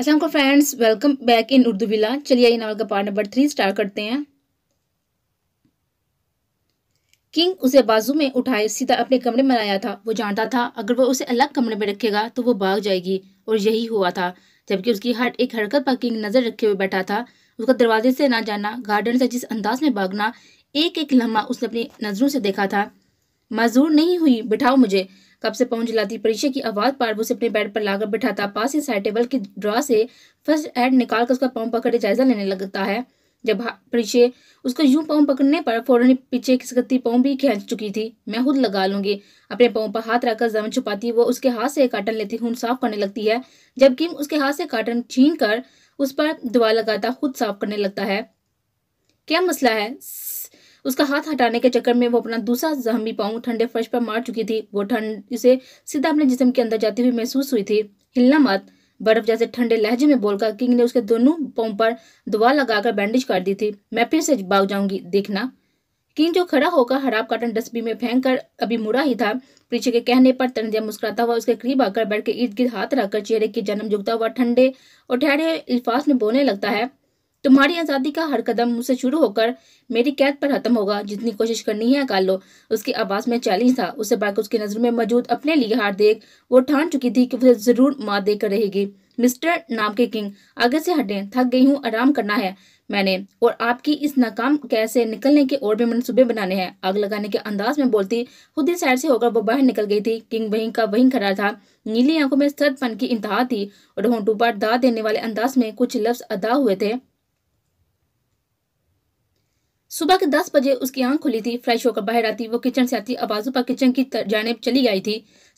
अच्छा हमको friends welcome back in Urdu villa चलिए ये नावल का पार्ट नंबर थ्री स्टार्ट करते हैं किंग उसे बाजू में उठाए सीधा अपने कमरे में लाया था वो जानता था अगर वो उसे अलग कमरे में रखेगा तो वो भाग जाएगी और यही हुआ था जबकि उसकी हर एक हरकत पर किंग नज़र रखे हुए बैठा था उसका दरवाजे से ना जाना गार्डन से जिस अंदाज में भागना एक एक लम्हा उसने अपनी नज़रों से देखा था मजदूर नहीं हुई बिठाओ मुझे कब से पहुंच लाती परीक्षा की आवाज पार उसे अपने बेड पर लाकर बैठाता पास ही साइड टेबल की ड्रा से फर्स्ट एड निकाल कर उसका पाँव पकड़े जायजा लेने लगता है जब परीक्षे उसको यूं पाँव पकड़ने पर फौरन पीछे खिसकती पाँव भी खींच चुकी थी मैं खुद लगा लूंगी अपने पाँव पर हाथ रखकर जमन छुपाती वो उसके हाथ से काटन लेती खून साफ करने लगती है जबकि उसके हाथ से काटन छीन कर उस पर दवा लगाता खुद साफ करने लगता है क्या मसला है उसका हाथ हटाने के चक्कर में वो अपना दूसरा जहमी पाऊ ठंडे फर्श पर मार चुकी थी वो ठंड उसे सीधा अपने जिसम के अंदर जाती हुई महसूस हुई थी हिलना मत बर्फ जैसे ठंडे लहजे में बोलकर किंग ने उसके दोनों पाँव पर दुआ लगाकर बैंडेज कर दी थी मैं फिर से भाग जाऊंगी देखना किंग जो खड़ा होकर हराब काटन डस्टबिन में फेंक कर अभी मुड़ा ही था पीछे के कहने पर तनजिया मुस्कुराता हुआ उसके करीब आकर बैठ के इर्द गिर्द हाथ रखकर चेहरे की जन्म जुगता हुआ ठंडे और ठहरे अल्फाज में बोलने लगता है तुम्हारी आज़ादी का हर कदम मुझसे शुरू होकर मेरी कैद पर खत्म होगा जितनी कोशिश करनी है अकाल लो उसकी आवाज़ में चैलेंज था उसे बाकी उसकी नज़र में मौजूद अपने लिए हार देख वो ठान चुकी थी कि उसे ज़रूर मार देकर रहेगी मिस्टर नाम के किंग आगे से हटे थक गई हूँ आराम करना है मैंने और आपकी इस नाकाम कैसे निकलने के और भी मनसूबे बनाने हैं आग लगाने के अंदाज में बोलती खुद ही साइड से होकर वो बाहर निकल गई थी किंग वहीं का वहीं खड़ा था नीली आंखों में सदपन की इंतहा थी और होंटू पर दा देने वाले अंदाज में कुछ लफ्ज अदा हुए थे सुबह के दस बजे उसकी आंख खुली थी फ्रेश होकर बाहर आती वो किचन से आती आबाजू पर किचन की जाने चली गई थी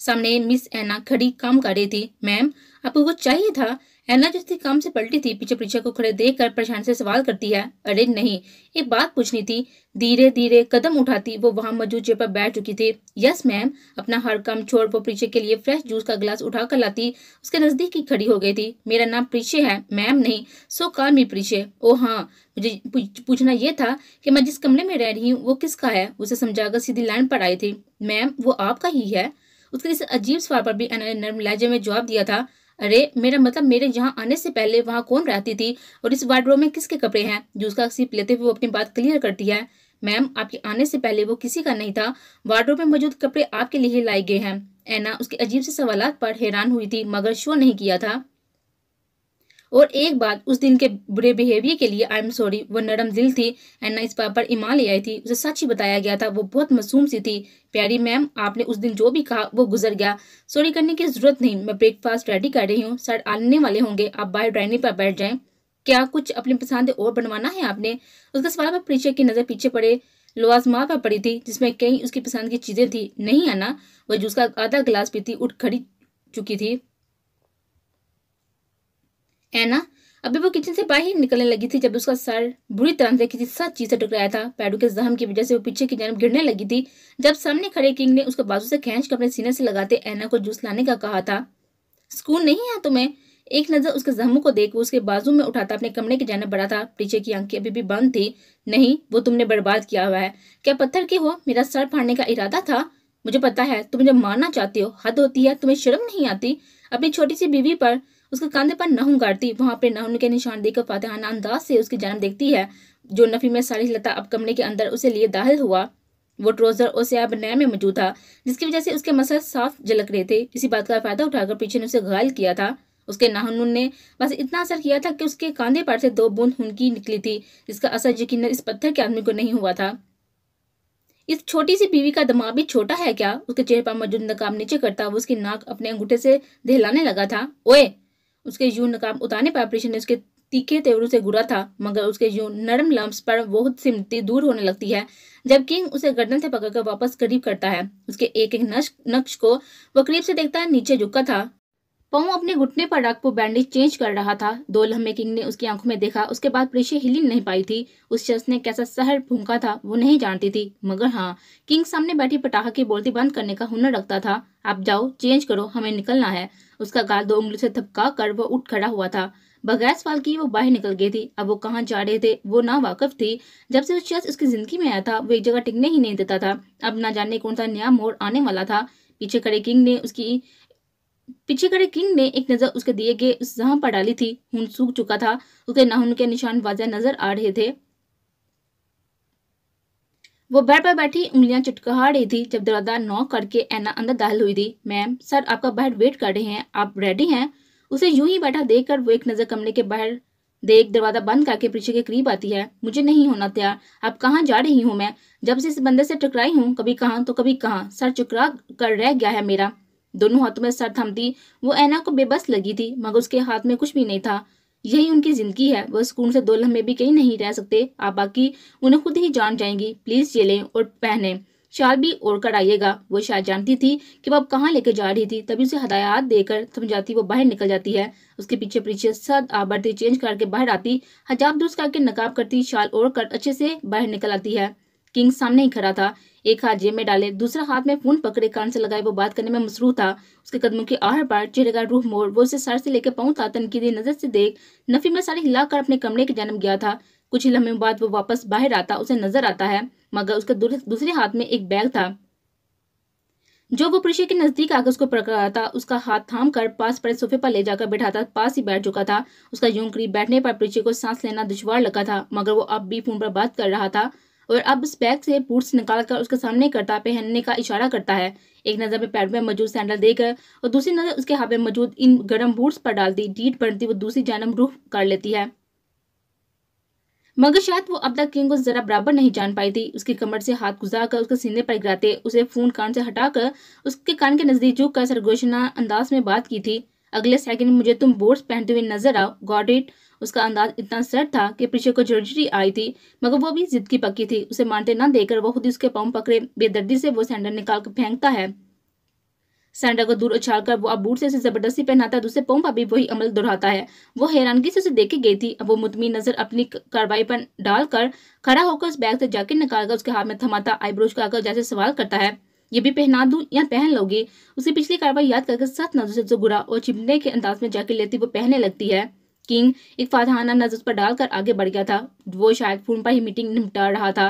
सामने मिस एना खड़ी काम कर रही थी मैम आपको कुछ चाहिए था एना जो काम से पलटी थी पीछे पीछे को खड़े देख कर परेशान से सवाल करती है अरे नहीं एक बात पूछनी थी धीरे धीरे कदम उठाती वो वहां मौजूद चेयर पर बैठ चुकी थी यस मैम अपना हर काम छोड़ वो पीछे के लिए फ्रेश जूस का गिलास उठा कर लाती उसके नजदीक ही खड़ी हो गई थी मेरा नाम पीछे है मैम नहीं सो कार मी परीक्षे ओ हाँ मुझे पूछना यह था कि मैं जिस कमरे में रह रही हूँ वो किसका है उसे समझाकर सीधी लाइन पर आई थी मैम वो आपका ही है उसके इस अजीब सवाल पर भी नर्म लहजे में जवाब दिया था अरे मेरा मतलब मेरे यहाँ आने से पहले वहाँ कौन रहती थी और इस वार्ड्रोब में किसके कपड़े हैं जूस का सिप लेते हुए वो अपनी बात क्लियर करती है मैम आपके आने से पहले वो किसी का नहीं था वार्ड्रोब में मौजूद कपड़े आपके लिए लाए गए हैं एना उसके अजीब से सवाल पर हैरान हुई थी मगर शो नहीं किया था और एक बात उस दिन के बुरे बिहेवियर के लिए आई एम सॉरी वो नरम दिल थी एंड ना इस पर ईमान ले आई थी उसे सच ही बताया गया था वो बहुत मासूम सी थी प्यारी मैम आपने उस दिन जो भी कहा वो गुजर गया सॉरी करने की जरूरत नहीं मैं ब्रेकफास्ट रेडी कर रही हूँ सर आने वाले होंगे आप बाय ड्राइनिंग पर बैठ जाए क्या कुछ अपनी पसंद और बनवाना है आपने उसके सवाल पर परिचय की नज़र पीछे पड़े माँ पर पड़ी थी जिसमें कई उसकी पसंद की चीज़ें थी नहीं आना वह जूस का आधा गिलास पीती उठ खड़ी चुकी थी है ना अभी वो किचन से बाहर निकलने लगी थी जब उसका सर बुरी तरह से किसी सच चीज से टकराया था पैडू के जहम की वजह से वो पीछे की जानब गिरने लगी थी जब सामने खड़े किंग ने उसको बाजू से खेच कर अपने सीने से लगाते ऐना को जूस लाने का कहा था सुकून नहीं है तुम्हें एक नज़र उसके जहमों को देख वो उसके बाजू में उठाता अपने कमरे की जानब बढ़ा था पीछे की आंखें अभी भी बंद थी नहीं वो तुमने बर्बाद किया हुआ है क्या पत्थर के हो मेरा सर फाड़ने का इरादा था मुझे पता है तुम जब मारना चाहते हो हद होती है तुम्हें शर्म नहीं आती अपनी छोटी सी बीवी पर उसके कंधे पर नहुम गाड़ती वहां पर नहुन के निशान देकर फातेहाना अंदाज से उसकी जानब देखती है जो नफी में साड़ी लता अब कमरे के अंदर उसे लिए दाखिल हुआ वो ट्रोजर और सियाब नया में मौजूद था जिसकी वजह से उसके मसल साफ झलक रहे थे इसी बात का फायदा उठाकर पीछे ने उसे घायल किया था उसके नाहनून ने बस इतना असर किया था कि उसके कांधे पर से दो बूंद खून की निकली थी जिसका असर यकीन इस पत्थर के आदमी को नहीं हुआ था इस छोटी सी बीवी का दिमाग भी छोटा है क्या उसके चेहरे पर मौजूद नकाब नीचे करता वो उसकी नाक अपने अंगूठे से दहलाने लगा था ओए उसके यूं नकाम उतारने पर ऑपरेशन ने उसके तीखे तेवरों से घुरा था मगर उसके यूं नरम लम्ब पर बहुत सी दूर होने लगती है जब किंग उसे गर्दन से पकड़कर वापस करीब करता है उसके एक एक नक्श नक्श को वह करीब से देखता नीचे झुका था पाऊँ अपने घुटने पर रख वो बैंडेज चेंज कर रहा था दो लम्हे किंग ने उसकी आंखों में देखा उसके बाद प्रेशे हिली नहीं पाई थी उस शख्स ने कैसा शहर फूंका था वो नहीं जानती थी मगर हाँ किंग सामने बैठी पटाखा की बोलती बंद करने का हुनर रखता था आप जाओ चेंज करो हमें निकलना है उसका गाल दो उंगली से थपका कर वो उठ खड़ा हुआ था बगैर सवाल की वो बाहर निकल गई थी अब वो कहाँ जा रहे थे वो ना वाकफ थी जब से उस शख्स उसकी जिंदगी में आया था वो एक जगह टिकने ही नहीं देता था अब ना जाने कौन सा नया मोड़ आने वाला था पीछे खड़े किंग ने उसकी पीछे खड़े किंग ने एक नज़र उसके दिए गए उस जहां पर डाली थी खून सूख चुका था उसके नाहन के निशान वाजा नजर आ रहे थे वो बेड पर बैठी उंगलियां चटका रही थी जब दरवाजा नॉक करके एना अंदर दाखिल हुई थी मैम सर आपका बाहर वेट कर रहे हैं आप रेडी हैं उसे यूं ही बैठा देखकर वो एक नज़र कमरे के बाहर देख दरवाजा बंद करके पीछे के करीब आती है मुझे नहीं होना तैयार आप कहाँ जा रही हूँ मैं जब से इस बंदे से टकराई हूँ कभी कहाँ तो कभी कहाँ सर चुकरा कर रह गया है मेरा दोनों हाथों में सर थम थी वो ऐना को बेबस लगी थी मगर उसके हाथ में कुछ भी नहीं था यही उनकी जिंदगी है वह सुकून से दो लम्हे भी कहीं नहीं रह सकते आप बाकी उन्हें खुद ही जान जाएंगी प्लीज ये लें और पहने शाल भी ओढ़ कर आइएगा वो शायद जानती थी कि वह अब कहाँ लेकर जा रही थी तभी उसे हदायत देकर समझाती वो बाहर निकल जाती है उसके पीछे पीछे सद आबरती चेंज करके बाहर आती हजाब दुरुस्त करके नकाब करती शाल ओढ़ कर अच्छे से बाहर निकल आती है किंग सामने ही खड़ा था एक हाथ जेब में डाले दूसरा हाथ में फोन पकड़े कान से लगाए वो बात करने में मसरू था उसके कदमों की आहर पार चेहरे का रूह मोड़ वो उसे सर से लेकर पहुंच था तनकीदी नजर से देख नफी में सारी हिलाकर अपने कमरे की जन्म गया था कुछ ही लम्हे बाद वो वापस बाहर आता उसे नजर आता है मगर उसके दूसरे हाथ में एक बैग था जो वो प्रिशे के नजदीक आकर उसको पकड़ रहा था उसका हाथ थाम कर पास पड़े सोफे पर ले जाकर बैठा था पास ही बैठ चुका था उसका यूं करीब बैठने पर प्रिशे को सांस लेना दुश्वार लगा था मगर वो अब भी फोन पर बात कर रहा था और अब उस बैग से बूट्स निकालकर उसके सामने करता पहनने का इशारा करता है एक नज़र में पैर में मौजूद सैंडल देकर और दूसरी नज़र उसके हाथ में मौजूद इन गर्म बूट्स पर डालती डीट बनती वो दूसरी जानम रूह कर लेती है मगर शायद वो अब तक किंग को जरा बराबर नहीं जान पाई थी उसकी कमर से हाथ गुजार कर उसके सीने पर गिराते उसे फोन कान से हटाकर उसके कान के नज़दीक झुक कर सरगोशना अंदाज में बात की थी अगले सेकंड मुझे तुम बोर्ड्स पहनते हुए नजर आओ गॉड इट उसका अंदाज इतना सेट था कि पीछे को जर्जरी आई थी मगर वो भी जिद की पक्की थी उसे मानते ना देकर वो खुद ही उसके पाँव पकड़े बेदर्दी से वो सैंडल निकाल कर फेंकता है सैंडल को दूर उछाल कर वो अब बूट से जबरदस्ती पहनाता है दूसरे पाँव पर भी वही अमल दोहराता है वो हैरानगी से उसे देखी गई थी अब वो मुतमिन नजर अपनी कार्रवाई पर डालकर खड़ा होकर उस बैग से जैकेट निकालकर उसके हाथ में थमाता आईब्रोज को आकर जैसे सवाल करता है ये भी पहना दूं या पहन लोगी उसे पिछली कार्रवाई याद करके सख्त नजर से जो गुरा और चिमने के अंदाज में जैकेट लेती वो पहनने लगती है किंग एक फातहाना नजर पर डालकर आगे बढ़ गया था वो शायद फोन पर ही मीटिंग निपटा रहा था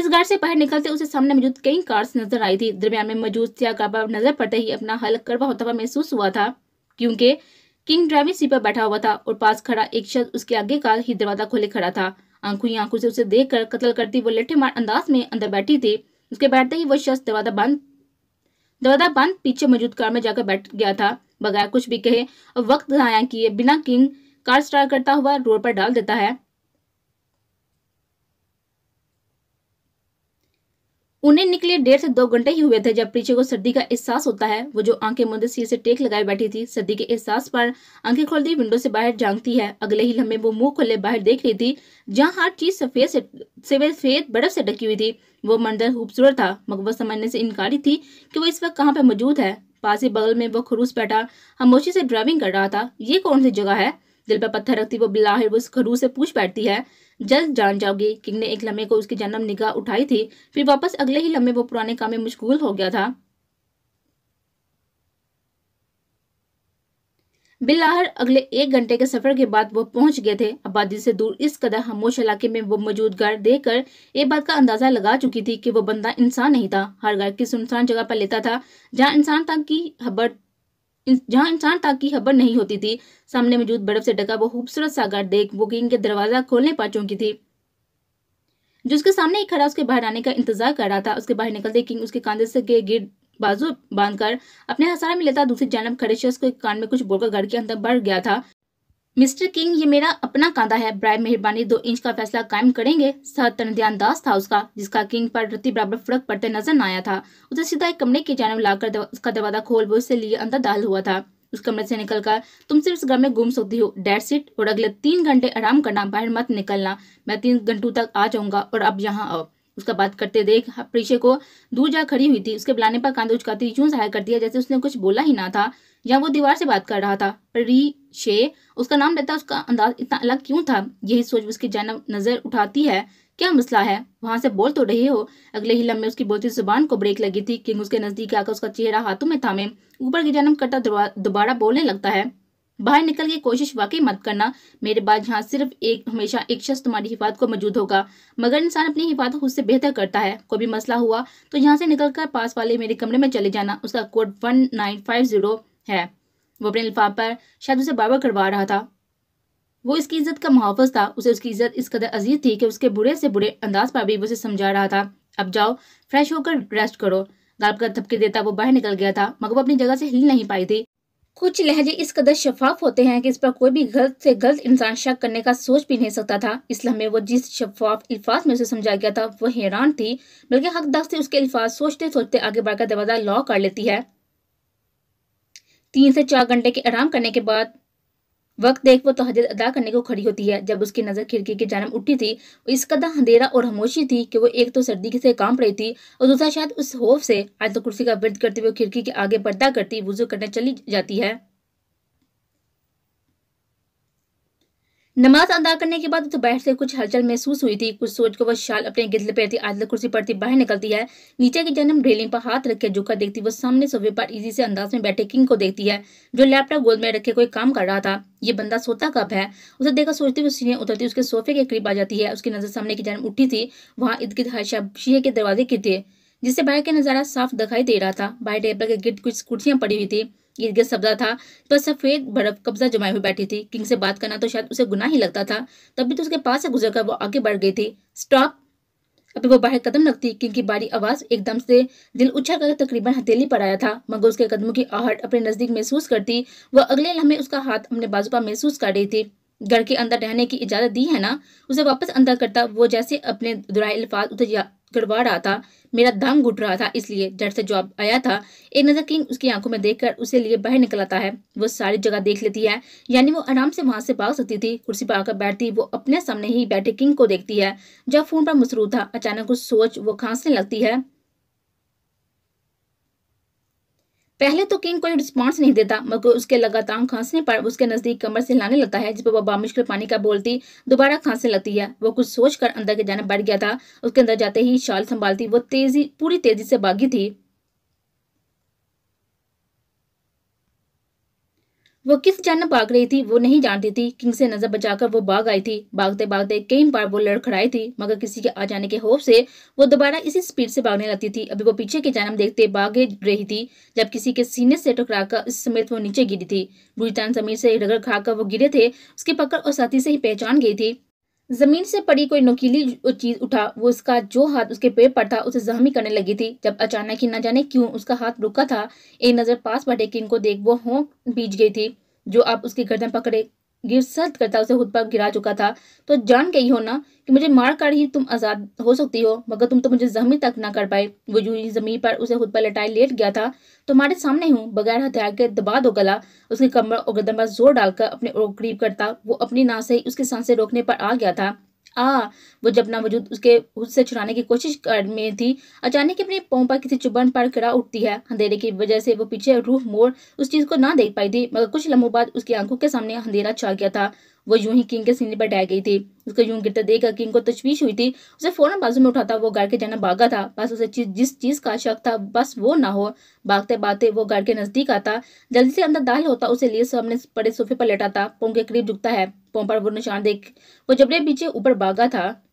इस गार्ड से बाहर निकलते उसे सामने मौजूद कई कार्स नजर आई थी दरमियान में मौजूद नजर पड़ते ही अपना हल करवा होता हुआ महसूस हुआ था क्योंकि किंग ड्राइविंग सीट पर बैठा हुआ था और पास खड़ा एक शख्स उसके आगे का ही दरवाजा खोले खड़ा था आंखों ही आंखों से उसे देखकर कत्ल करती वो लेठे मार अंदाज में अंदर बैठी थी उसके बैठते ही वो शख्स दरवाजा बंद दरवाजा बंद पीछे मौजूद कार में जाकर बैठ गया था बगैर कुछ भी कहे और वक्त जाया किए बिना किंग कार स्टार करता हुआ रोड पर डाल देता है उन्हें निकले डेढ़ से दो घंटे ही हुए थे जब प्रीचे को सर्दी का एहसास होता है वो जो आंखें मुंदे सिर से टेक लगाए बैठी थी सर्दी के एहसास पर आंखें खोलती विंडो से बाहर झांकती है अगले ही लम्बे वो मुंह खोले बाहर देख रही थी जहाँ हर चीज सफेद से सफेद बर्फ से ढकी हुई थी वो मंदिर खूबसूरत था मगर समझने से इनकारी थी कि वो इस वक्त कहाँ पे मौजूद है पास ही बगल में वो खरूस बैठा खामोशी से ड्राइविंग कर रहा था ये कौन सी जगह है दिल पर पत्थर रखती वो बिलाहिर उस खरूस से पूछ बैठती है जल्द जान जाओगी किंग ने एक लम्हे को उसकी जन्म निगाह उठाई थी फिर वापस अगले ही लम्हे वो पुराने काम में मशगूल हो गया था बिलाहर अगले एक घंटे के सफर के बाद वो पहुंच गए थे आबादी से दूर इस कदर खामोश इलाके में वो मौजूद घर देखकर एक बात का अंदाजा लगा चुकी थी कि वो बंदा इंसान नहीं था हर घर की सुनसान जगह पर लेता था जहाँ इंसान तक की खबर जहाँ इंसान तक की खबर नहीं होती थी सामने मौजूद बर्फ से ढका वो खूबसूरत सा घर देख वो किंग के दरवाजा खोलने पा चुकी थी जो उसके सामने ही खड़ा उसके बाहर आने का इंतजार कर रहा था उसके बाहर निकलते किंग उसके कांधे से गिर बाजू बांधकर अपने हसारा में लेता दूसरी जानब खड़े शख्स को कान में कुछ बोलकर घर के अंदर बढ़ गया था मिस्टर किंग ये मेरा अपना कांधा है ब्राय मेहरबानी दो इंच का फैसला कायम करेंगे सह सहज दास था उसका जिसका किंग पर रति बराबर फर्क पड़ते नजर न आया था उसे सीधा एक कमरे की जानब लाकर उसका दरवाजा खोल वो उससे लिए अंदर दाल हुआ था उस कमरे से निकलकर तुम सिर्फ इस घर में घूम सकती हो डेड सीट और अगले तीन घंटे आराम करना बाहर मत निकलना मैं तीन घंटों तक आ जाऊंगा और अब यहाँ आओ उसका बात करते देख हाँ, प्रीशे को दूर जा खड़ी हुई थी उसके बुलाने पर कांदोज उचकाती यूं सहाय कर दिया जैसे उसने कुछ बोला ही ना था या वो दीवार से बात कर रहा था प्रीशे उसका नाम रहता उसका अंदाज इतना अलग क्यों था यही सोच उसकी जानब नजर उठाती है क्या मसला है वहां से बोल तो रहे हो अगले ही लम्बे उसकी बोलती जुबान को ब्रेक लगी थी किंग उसके नजदीक आकर उसका चेहरा हाथों में थामे ऊपर की जन्म करता दोबारा बोलने लगता है बाहर निकल की कोशिश वाकई मत करना मेरे बाद यहाँ सिर्फ एक हमेशा एक शख्स तुम्हारी हिफाजत को मौजूद होगा मगर इंसान अपनी हिफाजत खुद से बेहतर करता है कोई भी मसला हुआ तो यहाँ से निकलकर पास वाले मेरे कमरे में चले जाना उसका code one nine five zero है वो अपने लिफाफ पर शायद उसे बाबा करवा रहा था वो इसकी इज्जत का मुहाफ़ था उसे उसकी इज्जत इस कदर अजीज थी कि उसके बुरे से बुरे अंदाज पर भी उसे समझा रहा था अब जाओ फ्रेश होकर रेस्ट करो गाल का थपके देता वो बाहर निकल गया था मगर वो अपनी जगह से हिल नहीं पाई थी कुछ लहजे इस कदर शफाफ होते हैं कि इस पर कोई भी गलत से गलत इंसान शक करने का सोच भी नहीं सकता था इसलिए हमें वो जिस शफाफ अल्फाज में उसे समझा गया था वो हैरान थी बल्कि हक दस्त से उसके अल्फाज सोचते सोचते आगे बढ़कर दरवाज़ा लॉक कर लेती है तीन से चार घंटे के आराम करने के बाद वक्त देख वो तहजद तो अदा करने को खड़ी होती है जब उसकी नज़र खिड़की की जानब उठी थी इस कदर अंधेरा और हमोशी थी कि वो एक तो सर्दी से कांप रही थी और दूसरा शायद उस होफ से आज तो कुर्सी का वर्द करते हुए खिड़की के आगे पर्दा करती वजू करने चली जाती है नमाज अदा करने के बाद तो बैठ से कुछ हलचल महसूस हुई थी कुछ सोच को वह शाल अपने गिद्ध थी आदल कुर्सी पड़ती बाहर निकलती है नीचे की जन्म रेलिंग पर हाथ रखे झुका देखती वो सामने सोफे पर इजी से अंदाज में बैठे किंग को देखती है जो लैपटॉप गोद में रखे कोई काम कर रहा था ये बंदा सोता कब है उसे देखा सोचती हुई सीढ़ियाँ उतरती उसके सोफे के करीब आ जाती है उसकी नजर सामने की जन्म उठी थी वहाँ इर्द गिर्द हर्षा शीहे के दरवाजे के थे जिससे बाहर का नजारा साफ दिखाई दे रहा था बाहर टेबल के गिर्द कुछ कुर्सियाँ पड़ी हुई थी गिरगिट सब्जा था पर सफ़ेद बर्फ कब्जा जमाई हुई बैठी थी किंग से बात करना तो शायद उसे गुना ही लगता था तब भी तो उसके पास से गुजर कर वो आगे बढ़ गई थी स्टॉप अभी वो बाहर कदम रखती किंग की बारी आवाज़ एकदम से दिल उछा कर तकरीबन हथेली पर आया था मगर उसके कदमों की आहट अपने नज़दीक महसूस करती वह अगले लम्हे उसका हाथ अपने बाजू पर महसूस कर रही थी घर के अंदर रहने की इजाज़त दी है ना उसे वापस अंदर करता वो जैसे अपने दुराए अल्फाज उसे गड़बड़ा रहा था मेरा दम घुट रहा था इसलिए जट से जवाब आया था एक नज़र किंग उसकी आंखों में देखकर उसे लिए बाहर निकल आता है वो सारी जगह देख लेती है यानी वो आराम से वहां से भाग सकती थी कुर्सी पर आकर बैठती वो अपने सामने ही बैठे किंग को देखती है जब फोन पर मसरूर था अचानक कुछ सोच वो खांसने लगती है पहले तो किंग कोई रिस्पॉन्स नहीं देता मगर उसके लगातार खांसने पर उसके नजदीक कमर से लाने लगता है जिस पर वह मुश्किल पानी का बोलती दोबारा खांसने लगती है वो कुछ सोचकर अंदर के जाने बैठ गया था उसके अंदर जाते ही शाल संभालती वो तेजी पूरी तेजी से भागी थी वो किस जानब भाग रही थी वो नहीं जानती थी किंग से नजर बचाकर वो भाग आई थी भागते भागते कई बार वो लड़खड़ाई थी मगर किसी के आ जाने के होप से वो दोबारा इसी स्पीड से भागने लगती थी अभी वो पीछे के जानब देखते भाग रही थी जब किसी के सीने से टकरा कर इस समेत वो नीचे गिरी थी बुरी समीर से रगड़ खाकर वो गिरे थे उसकी पकड़ और साथी से ही पहचान गई थी जमीन से पड़ी कोई नोकीली चीज उठा वो उसका जो हाथ उसके पेड़ पर था उसे जख्मी करने लगी थी जब अचानक ही न जाने क्यों उसका हाथ रुका था एक नजर पास बैठे किन को देख वो होंक बीज गई थी जो आप उसकी गर्दन पकड़े करता उसे खुद पर गिरा चुका था तो जान गई हो ना कि मुझे मार कर ही तुम आज़ाद हो सकती हो मगर तुम तो मुझे जमीन तक ना कर पाए वो जू ही जमीन पर उसे खुद पर लटाए लेट गया था तुम्हारे तो सामने हूँ बगैर हथियार के दबा दो गला उसके कमर और गर्दन पर जोर डालकर अपने करीब करता वो अपनी ना से उसकी सांसें रोकने पर आ गया था आ हाँ, वो जब ना वजूद उसके खुद से छुड़ाने की कोशिश कर में थी अचानक अपने पाँव पर किसी चुबन पर खड़ा उठती है अंधेरे की वजह से वो पीछे रूह मोड़ उस चीज़ को ना देख पाई थी मगर कुछ लम्हों बाद उसकी आंखों के सामने अंधेरा छा गया था वो यूं ही किंग के सीने पर डह गई थी उसका यूं गिरता देखकर किंग को तशवीश हुई थी उसे फौरन बाजू में उठाता वो गाड़ के जाना भागा था बस उसे चीज जिस चीज का शक था बस वो ना हो भागते भागते वो गाड़ के नजदीक आता जल्दी से अंदर दाल होता उसे लिए सामने पड़े सोफे पर लेटा था पोंग के करीब झुकता है पों पर वो निशान देख वो जबड़े पीछे ऊपर भागा था